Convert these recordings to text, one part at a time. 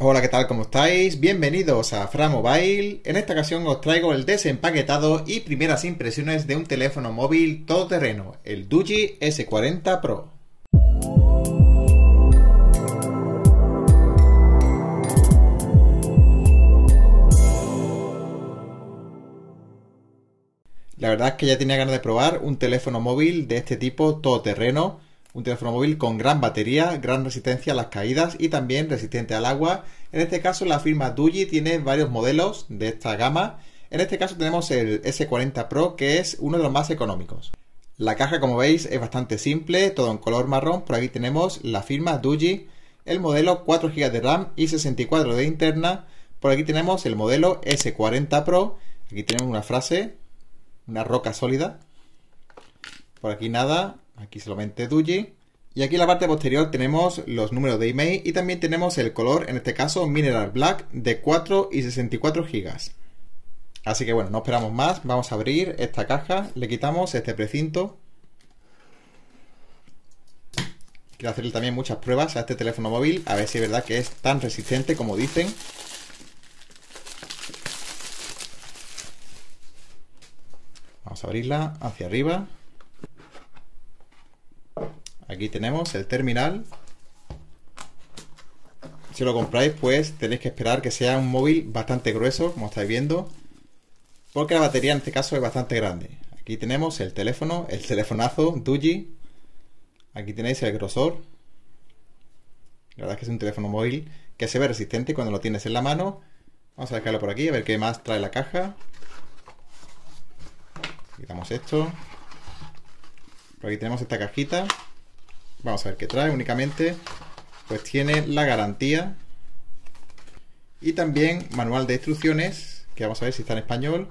Hola, ¿qué tal? ¿Cómo estáis? Bienvenidos a Framobile. En esta ocasión os traigo el desempaquetado y primeras impresiones de un teléfono móvil todoterreno, el Duji S40 Pro. La verdad es que ya tenía ganas de probar un teléfono móvil de este tipo todoterreno un teléfono móvil con gran batería, gran resistencia a las caídas y también resistente al agua. En este caso la firma Duji tiene varios modelos de esta gama. En este caso tenemos el S40 Pro que es uno de los más económicos. La caja como veis es bastante simple, todo en color marrón. Por aquí tenemos la firma Duji, el modelo 4 GB de RAM y 64 de interna. Por aquí tenemos el modelo S40 Pro. Aquí tenemos una frase, una roca sólida. Por aquí nada, Aquí solamente Duji. Y aquí en la parte posterior tenemos los números de email y también tenemos el color, en este caso Mineral Black de 4 y 64 GB. Así que bueno, no esperamos más, vamos a abrir esta caja, le quitamos este precinto. Quiero hacerle también muchas pruebas a este teléfono móvil, a ver si es verdad que es tan resistente como dicen. Vamos a abrirla hacia arriba. Aquí tenemos el terminal. Si lo compráis, pues tenéis que esperar que sea un móvil bastante grueso, como estáis viendo. Porque la batería en este caso es bastante grande. Aquí tenemos el teléfono, el telefonazo Duji. Aquí tenéis el grosor. La verdad es que es un teléfono móvil que se ve resistente cuando lo tienes en la mano. Vamos a dejarlo por aquí, a ver qué más trae la caja. Quitamos esto. Por aquí tenemos esta cajita. Vamos a ver qué trae únicamente. Pues tiene la garantía. Y también manual de instrucciones, que vamos a ver si está en español.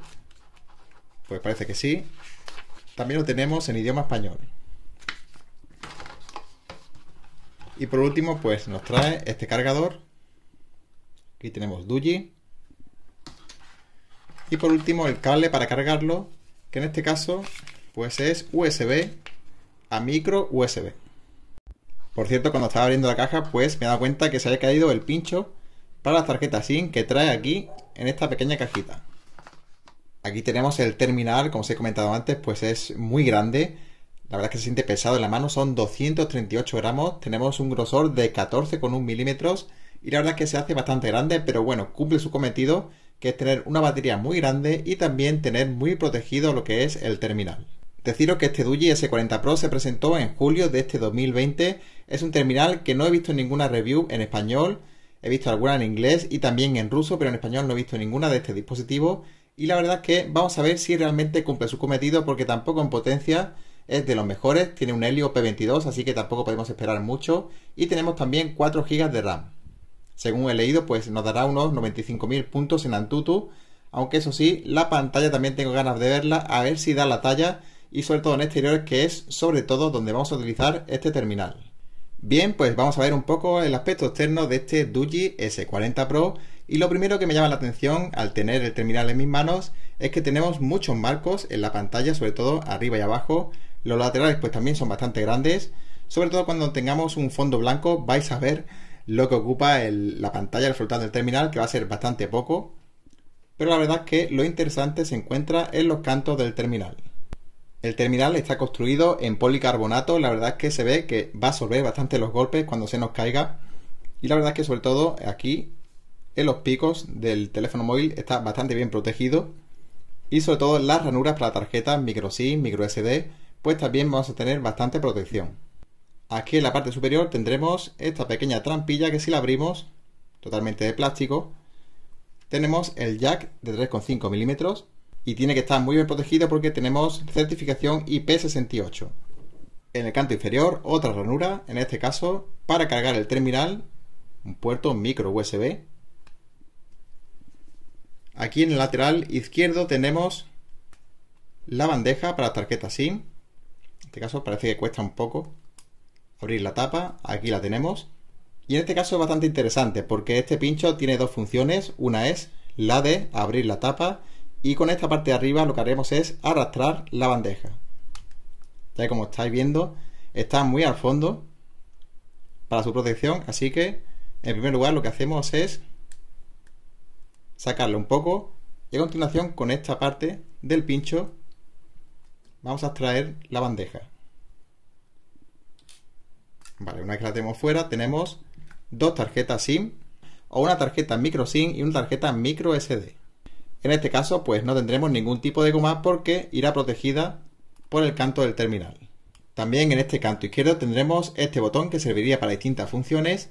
Pues parece que sí. También lo tenemos en idioma español. Y por último, pues nos trae este cargador. Aquí tenemos Duji. Y por último, el cable para cargarlo, que en este caso, pues es USB a micro USB. Por cierto, cuando estaba abriendo la caja, pues me he dado cuenta que se había caído el pincho para la tarjeta SIM que trae aquí en esta pequeña cajita. Aquí tenemos el terminal, como os he comentado antes, pues es muy grande. La verdad es que se siente pesado en la mano, son 238 gramos. Tenemos un grosor de 14,1 milímetros y la verdad es que se hace bastante grande, pero bueno, cumple su cometido, que es tener una batería muy grande y también tener muy protegido lo que es el terminal. Deciros que este Duji S40 Pro se presentó en julio de este 2020 es un terminal que no he visto en ninguna review en español, he visto alguna en inglés y también en ruso, pero en español no he visto ninguna de este dispositivo. Y la verdad es que vamos a ver si realmente cumple su cometido, porque tampoco en potencia es de los mejores, tiene un Helio P22, así que tampoco podemos esperar mucho. Y tenemos también 4 GB de RAM. Según he leído, pues nos dará unos 95.000 puntos en Antutu, aunque eso sí, la pantalla también tengo ganas de verla, a ver si da la talla, y sobre todo en exteriores, que es sobre todo donde vamos a utilizar este terminal. Bien, pues vamos a ver un poco el aspecto externo de este Duji S40 Pro y lo primero que me llama la atención al tener el terminal en mis manos es que tenemos muchos marcos en la pantalla, sobre todo arriba y abajo. Los laterales pues también son bastante grandes, sobre todo cuando tengamos un fondo blanco vais a ver lo que ocupa la pantalla, el del terminal, que va a ser bastante poco, pero la verdad es que lo interesante se encuentra en los cantos del terminal. El terminal está construido en policarbonato, la verdad es que se ve que va a absorber bastante los golpes cuando se nos caiga y la verdad es que sobre todo aquí en los picos del teléfono móvil está bastante bien protegido y sobre todo las ranuras para tarjetas micro SIM, micro SD, pues también vamos a tener bastante protección. Aquí en la parte superior tendremos esta pequeña trampilla que si la abrimos, totalmente de plástico, tenemos el jack de 3,5 milímetros y tiene que estar muy bien protegido porque tenemos certificación IP68. En el canto inferior, otra ranura, en este caso para cargar el terminal, un puerto micro USB. Aquí en el lateral izquierdo tenemos la bandeja para tarjeta SIM. En este caso parece que cuesta un poco abrir la tapa, aquí la tenemos. Y en este caso es bastante interesante porque este pincho tiene dos funciones, una es la de abrir la tapa y con esta parte de arriba lo que haremos es arrastrar la bandeja. Ya como estáis viendo, está muy al fondo para su protección, así que en primer lugar lo que hacemos es sacarlo un poco y a continuación con esta parte del pincho vamos a extraer la bandeja. Vale, una vez que la tenemos fuera tenemos dos tarjetas SIM o una tarjeta micro SIM y una tarjeta micro SD. En este caso, pues no tendremos ningún tipo de goma porque irá protegida por el canto del terminal. También en este canto izquierdo tendremos este botón que serviría para distintas funciones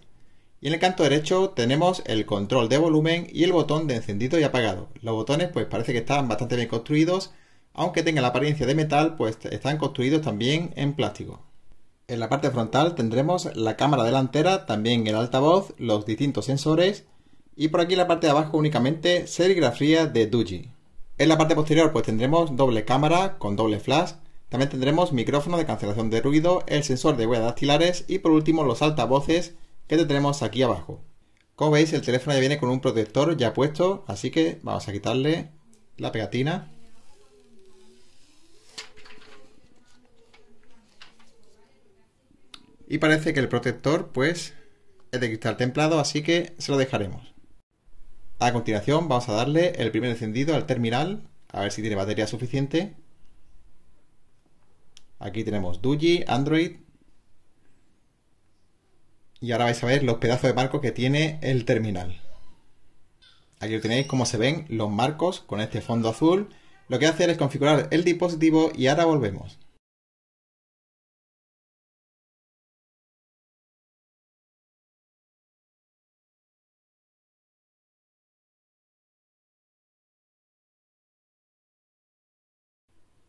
y en el canto derecho tenemos el control de volumen y el botón de encendido y apagado. Los botones pues parece que están bastante bien construidos, aunque tengan la apariencia de metal pues están construidos también en plástico. En la parte frontal tendremos la cámara delantera, también el altavoz, los distintos sensores y por aquí en la parte de abajo únicamente serigrafía de Duji. En la parte posterior pues tendremos doble cámara con doble flash, también tendremos micrófono de cancelación de ruido, el sensor de huellas dactilares y por último los altavoces que tenemos aquí abajo. Como veis el teléfono ya viene con un protector ya puesto, así que vamos a quitarle la pegatina. Y parece que el protector pues es de cristal templado, así que se lo dejaremos. A continuación vamos a darle el primer encendido al terminal, a ver si tiene batería suficiente. Aquí tenemos Duji, Android. Y ahora vais a ver los pedazos de marco que tiene el terminal. Aquí lo tenéis como se ven los marcos con este fondo azul. Lo que hace es configurar el dispositivo y ahora volvemos.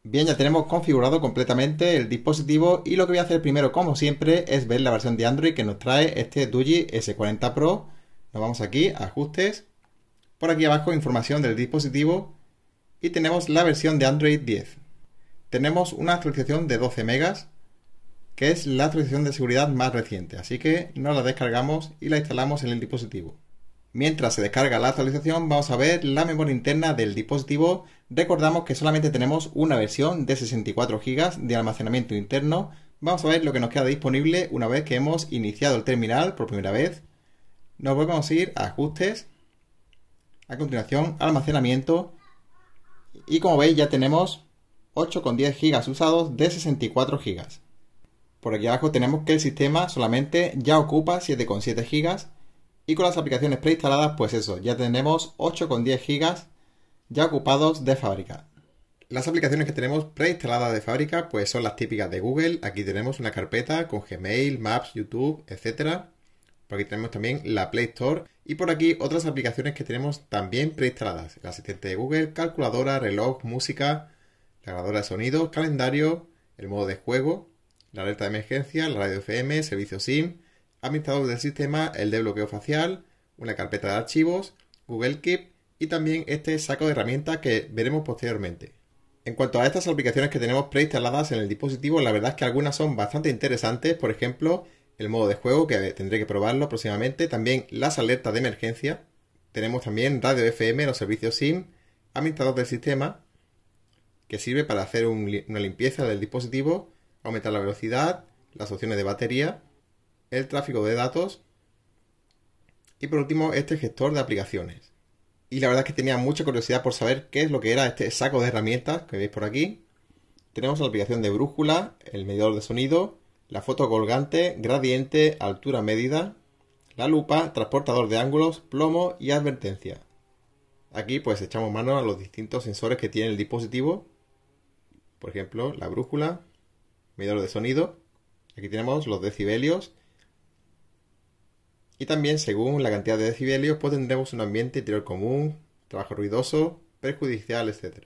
Bien, ya tenemos configurado completamente el dispositivo y lo que voy a hacer primero, como siempre, es ver la versión de Android que nos trae este Duji S40 Pro. Nos vamos aquí, ajustes, por aquí abajo información del dispositivo y tenemos la versión de Android 10. Tenemos una actualización de 12 megas, que es la actualización de seguridad más reciente, así que nos la descargamos y la instalamos en el dispositivo. Mientras se descarga la actualización, vamos a ver la memoria interna del dispositivo. Recordamos que solamente tenemos una versión de 64 GB de almacenamiento interno. Vamos a ver lo que nos queda disponible una vez que hemos iniciado el terminal por primera vez. Nos volvemos a ir a ajustes. A continuación, almacenamiento. Y como veis ya tenemos 8,10 GB usados de 64 GB. Por aquí abajo tenemos que el sistema solamente ya ocupa 7,7 GB y con las aplicaciones preinstaladas, pues eso, ya tenemos 8,10 GB ya ocupados de fábrica. Las aplicaciones que tenemos preinstaladas de fábrica, pues son las típicas de Google. Aquí tenemos una carpeta con Gmail, Maps, YouTube, etc. Por aquí tenemos también la Play Store. Y por aquí otras aplicaciones que tenemos también preinstaladas. El asistente de Google, calculadora, reloj, música, la grabadora de sonidos, calendario, el modo de juego, la alerta de emergencia, la radio FM, servicio SIM, administrador del sistema, el de bloqueo facial, una carpeta de archivos, Google Keep y también este saco de herramientas que veremos posteriormente. En cuanto a estas aplicaciones que tenemos preinstaladas en el dispositivo, la verdad es que algunas son bastante interesantes, por ejemplo, el modo de juego que tendré que probarlo próximamente, también las alertas de emergencia, tenemos también radio FM, los servicios SIM, administrador del sistema, que sirve para hacer una limpieza del dispositivo, aumentar la velocidad, las opciones de batería el tráfico de datos y por último este gestor de aplicaciones. Y la verdad es que tenía mucha curiosidad por saber qué es lo que era este saco de herramientas que veis por aquí. Tenemos la aplicación de brújula, el medidor de sonido, la foto colgante, gradiente, altura medida, la lupa, transportador de ángulos, plomo y advertencia. Aquí pues echamos mano a los distintos sensores que tiene el dispositivo. Por ejemplo, la brújula, medidor de sonido. Aquí tenemos los decibelios, y también según la cantidad de decibelios, pues tendremos un ambiente interior común, trabajo ruidoso, perjudicial, etc.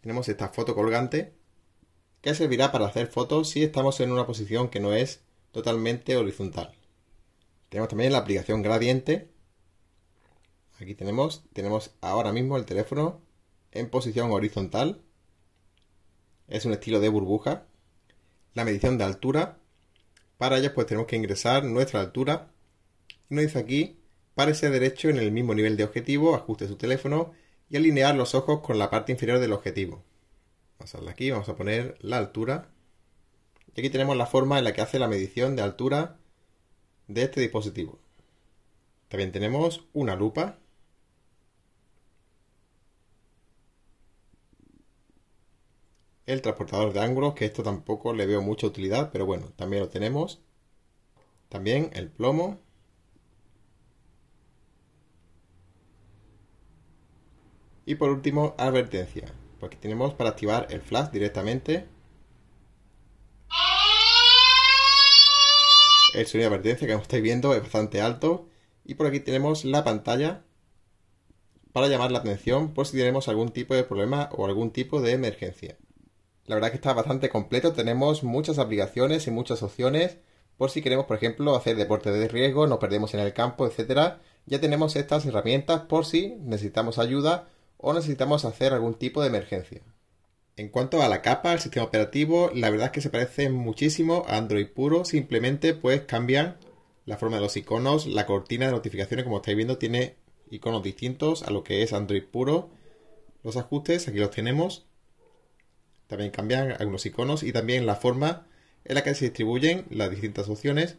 Tenemos esta foto colgante que servirá para hacer fotos si estamos en una posición que no es totalmente horizontal. Tenemos también la aplicación gradiente. Aquí tenemos, tenemos ahora mismo el teléfono en posición horizontal. Es un estilo de burbuja. La medición de altura. Para ello pues tenemos que ingresar nuestra altura nos dice aquí, párese derecho en el mismo nivel de objetivo, ajuste su teléfono y alinear los ojos con la parte inferior del objetivo. Vamos a darle aquí, vamos a poner la altura. Y aquí tenemos la forma en la que hace la medición de altura de este dispositivo. También tenemos una lupa. El transportador de ángulos, que esto tampoco le veo mucha utilidad, pero bueno, también lo tenemos. También el plomo. Y por último, advertencia. Porque tenemos para activar el flash directamente. El sonido de advertencia que como estáis viendo es bastante alto. Y por aquí tenemos la pantalla para llamar la atención por si tenemos algún tipo de problema o algún tipo de emergencia. La verdad es que está bastante completo, tenemos muchas aplicaciones y muchas opciones por si queremos, por ejemplo, hacer deporte de riesgo, nos perdemos en el campo, etc. Ya tenemos estas herramientas por si necesitamos ayuda o necesitamos hacer algún tipo de emergencia. En cuanto a la capa, el sistema operativo, la verdad es que se parece muchísimo a Android puro, simplemente pues cambian la forma de los iconos, la cortina de notificaciones como estáis viendo tiene iconos distintos a lo que es Android puro. Los ajustes, aquí los tenemos. También cambian algunos iconos y también la forma en la que se distribuyen las distintas opciones.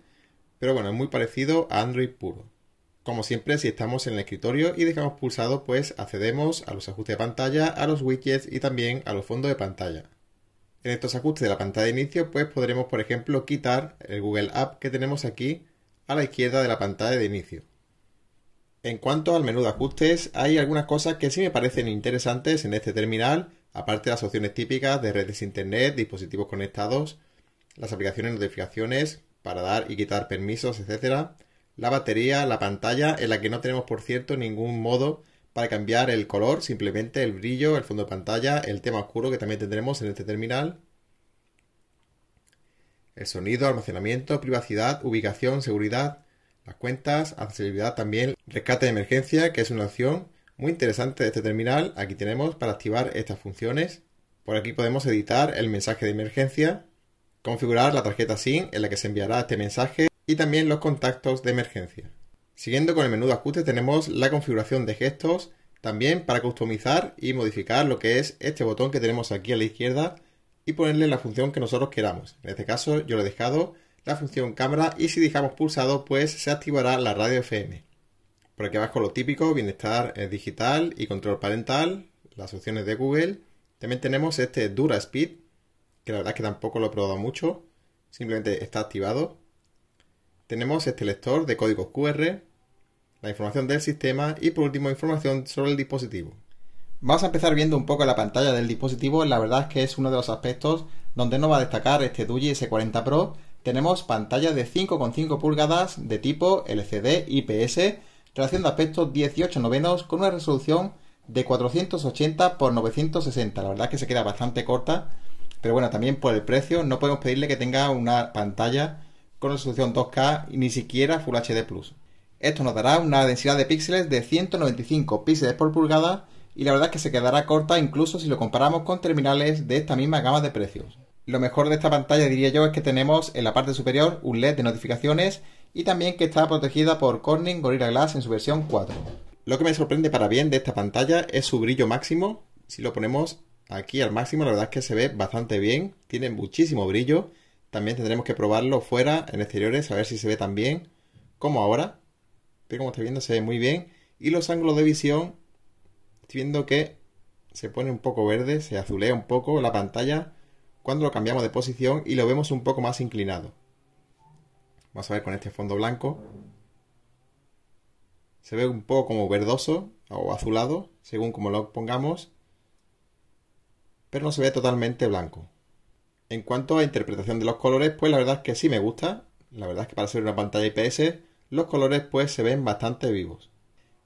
Pero bueno, es muy parecido a Android puro. Como siempre, si estamos en el escritorio y dejamos pulsado, pues accedemos a los ajustes de pantalla, a los widgets y también a los fondos de pantalla. En estos ajustes de la pantalla de inicio, pues podremos, por ejemplo, quitar el Google App que tenemos aquí a la izquierda de la pantalla de inicio. En cuanto al menú de ajustes, hay algunas cosas que sí me parecen interesantes en este terminal, aparte de las opciones típicas de redes internet, dispositivos conectados, las aplicaciones, notificaciones, para dar y quitar permisos, etcétera la batería, la pantalla, en la que no tenemos, por cierto, ningún modo para cambiar el color, simplemente el brillo, el fondo de pantalla, el tema oscuro que también tendremos en este terminal, el sonido, almacenamiento, privacidad, ubicación, seguridad, las cuentas, accesibilidad también, rescate de emergencia, que es una opción muy interesante de este terminal. Aquí tenemos para activar estas funciones. Por aquí podemos editar el mensaje de emergencia, configurar la tarjeta SIM en la que se enviará este mensaje, y también los contactos de emergencia. Siguiendo con el menú de ajuste tenemos la configuración de gestos, también para customizar y modificar lo que es este botón que tenemos aquí a la izquierda y ponerle la función que nosotros queramos. En este caso yo le he dejado la función cámara y si dejamos pulsado pues se activará la radio FM. Por aquí abajo lo típico, bienestar eh, digital y control parental, las opciones de Google. También tenemos este Dura Speed, que la verdad es que tampoco lo he probado mucho, simplemente está activado tenemos este lector de códigos QR, la información del sistema y por último información sobre el dispositivo. Vamos a empezar viendo un poco la pantalla del dispositivo, la verdad es que es uno de los aspectos donde no va a destacar este Digi S40 Pro. Tenemos pantalla de 5,5 pulgadas de tipo LCD IPS, relación de aspectos 18 novenos con una resolución de 480 x 960. La verdad es que se queda bastante corta, pero bueno, también por el precio no podemos pedirle que tenga una pantalla con resolución 2K y ni siquiera Full HD Plus. Esto nos dará una densidad de píxeles de 195 píxeles por pulgada y la verdad es que se quedará corta incluso si lo comparamos con terminales de esta misma gama de precios. Lo mejor de esta pantalla diría yo es que tenemos en la parte superior un LED de notificaciones y también que está protegida por Corning Gorilla Glass en su versión 4. Lo que me sorprende para bien de esta pantalla es su brillo máximo. Si lo ponemos aquí al máximo la verdad es que se ve bastante bien, tiene muchísimo brillo también tendremos que probarlo fuera, en exteriores, a ver si se ve tan bien como ahora. Pero como estáis viendo se ve muy bien. Y los ángulos de visión, estoy viendo que se pone un poco verde, se azulea un poco la pantalla cuando lo cambiamos de posición y lo vemos un poco más inclinado. Vamos a ver con este fondo blanco. Se ve un poco como verdoso o azulado, según como lo pongamos, pero no se ve totalmente blanco. En cuanto a interpretación de los colores, pues la verdad es que sí me gusta. La verdad es que para ser una pantalla IPS, los colores pues se ven bastante vivos.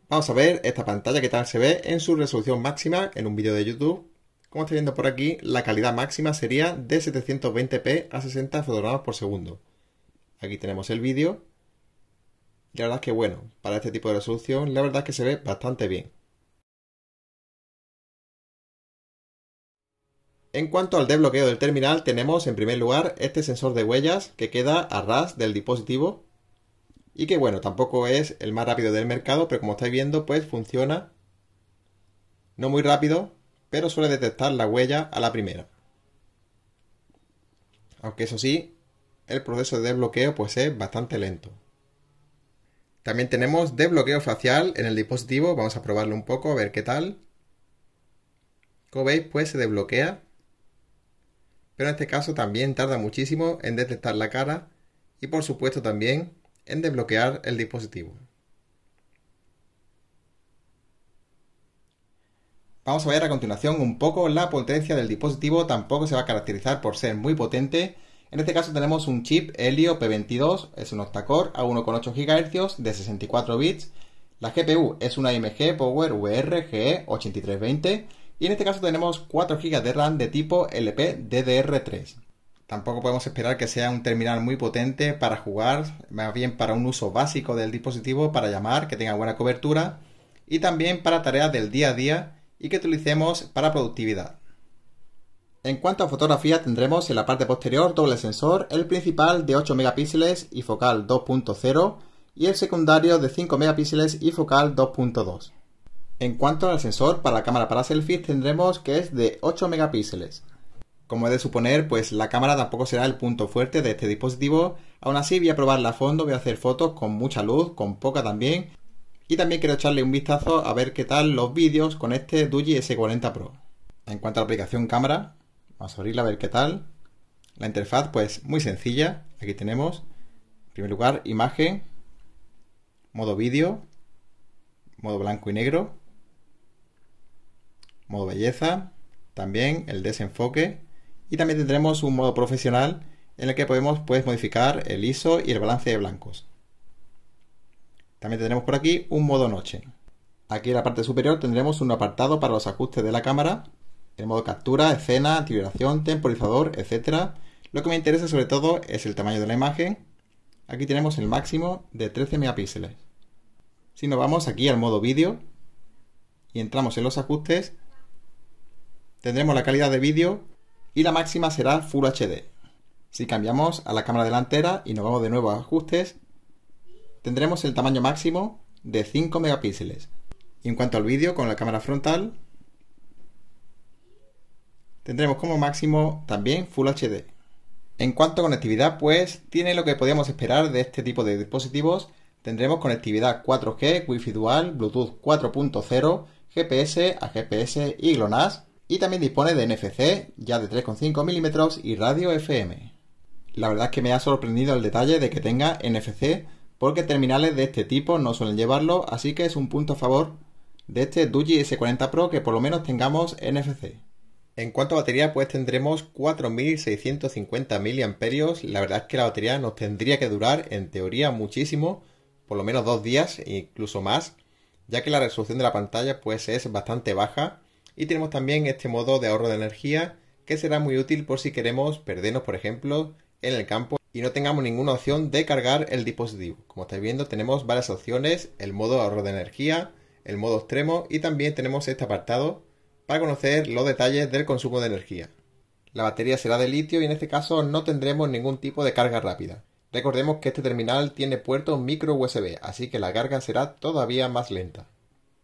Vamos a ver esta pantalla que tal se ve en su resolución máxima en un vídeo de YouTube. Como estáis viendo por aquí, la calidad máxima sería de 720p a 60 fotogramas por segundo. Aquí tenemos el vídeo. La verdad es que bueno, para este tipo de resolución, la verdad es que se ve bastante bien. En cuanto al desbloqueo del terminal, tenemos en primer lugar este sensor de huellas que queda a ras del dispositivo y que bueno, tampoco es el más rápido del mercado, pero como estáis viendo, pues funciona no muy rápido, pero suele detectar la huella a la primera. Aunque eso sí, el proceso de desbloqueo pues es bastante lento. También tenemos desbloqueo facial en el dispositivo, vamos a probarlo un poco a ver qué tal. Como veis pues se desbloquea pero en este caso también tarda muchísimo en detectar la cara y por supuesto también en desbloquear el dispositivo. Vamos a ver a continuación un poco la potencia del dispositivo, tampoco se va a caracterizar por ser muy potente. En este caso tenemos un chip Helio P22, es un octa-core a 1,8 GHz de 64 bits. La GPU es una IMG Power VR GE 8320 y en este caso tenemos 4 GB de RAM de tipo LPDDR3. Tampoco podemos esperar que sea un terminal muy potente para jugar, más bien para un uso básico del dispositivo, para llamar, que tenga buena cobertura y también para tareas del día a día y que utilicemos para productividad. En cuanto a fotografía tendremos en la parte posterior doble sensor, el principal de 8 megapíxeles y focal 2.0 y el secundario de 5 megapíxeles y focal 2.2. En cuanto al sensor para la cámara para selfies tendremos que es de 8 megapíxeles. Como he de suponer, pues la cámara tampoco será el punto fuerte de este dispositivo, aún así voy a probarla a fondo, voy a hacer fotos con mucha luz, con poca también, y también quiero echarle un vistazo a ver qué tal los vídeos con este Duji S40 Pro. En cuanto a la aplicación cámara, vamos a abrirla a ver qué tal. La interfaz pues muy sencilla, aquí tenemos, en primer lugar, imagen, modo vídeo, modo blanco y negro, modo belleza, también el desenfoque y también tendremos un modo profesional en el que podemos pues, modificar el ISO y el balance de blancos. También tendremos por aquí un modo noche. Aquí en la parte superior tendremos un apartado para los ajustes de la cámara, el modo captura, escena, antivibración, temporizador, etc. Lo que me interesa sobre todo es el tamaño de la imagen. Aquí tenemos el máximo de 13 megapíxeles. Si nos vamos aquí al modo vídeo y entramos en los ajustes, tendremos la calidad de vídeo y la máxima será Full HD. Si cambiamos a la cámara delantera y nos vamos de nuevo a ajustes, tendremos el tamaño máximo de 5 megapíxeles. Y en cuanto al vídeo con la cámara frontal, tendremos como máximo también Full HD. En cuanto a conectividad, pues tiene lo que podíamos esperar de este tipo de dispositivos. Tendremos conectividad 4G, Wi-Fi dual, Bluetooth 4.0, GPS a GPS y GLONASS y también dispone de NFC, ya de 3,5 milímetros y radio FM. La verdad es que me ha sorprendido el detalle de que tenga NFC porque terminales de este tipo no suelen llevarlo, así que es un punto a favor de este Duji S40 Pro que por lo menos tengamos NFC. En cuanto a batería, pues tendremos 4650 mAh. La verdad es que la batería nos tendría que durar, en teoría, muchísimo, por lo menos dos días, incluso más, ya que la resolución de la pantalla pues es bastante baja y tenemos también este modo de ahorro de energía que será muy útil por si queremos perdernos, por ejemplo, en el campo y no tengamos ninguna opción de cargar el dispositivo. Como estáis viendo tenemos varias opciones, el modo ahorro de energía, el modo extremo y también tenemos este apartado para conocer los detalles del consumo de energía. La batería será de litio y en este caso no tendremos ningún tipo de carga rápida. Recordemos que este terminal tiene puerto micro USB, así que la carga será todavía más lenta.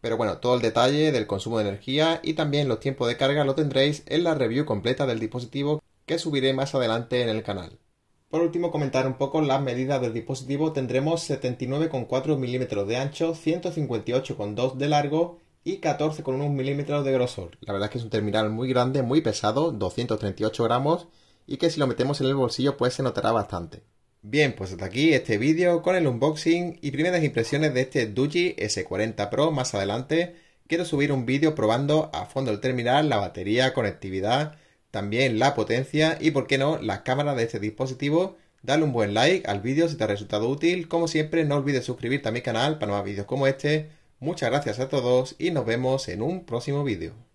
Pero bueno, todo el detalle del consumo de energía y también los tiempos de carga lo tendréis en la review completa del dispositivo que subiré más adelante en el canal. Por último, comentar un poco las medidas del dispositivo. Tendremos 79,4 milímetros de ancho, 158,2 de largo y 14,1 milímetros de grosor. La verdad es que es un terminal muy grande, muy pesado, 238 gramos, y que si lo metemos en el bolsillo pues se notará bastante. Bien, pues hasta aquí este vídeo con el unboxing y primeras impresiones de este Duji S40 Pro. Más adelante quiero subir un vídeo probando a fondo el terminal, la batería, conectividad, también la potencia y por qué no la cámara de este dispositivo. Dale un buen like al vídeo si te ha resultado útil. Como siempre no olvides suscribirte a mi canal para más vídeos como este. Muchas gracias a todos y nos vemos en un próximo vídeo.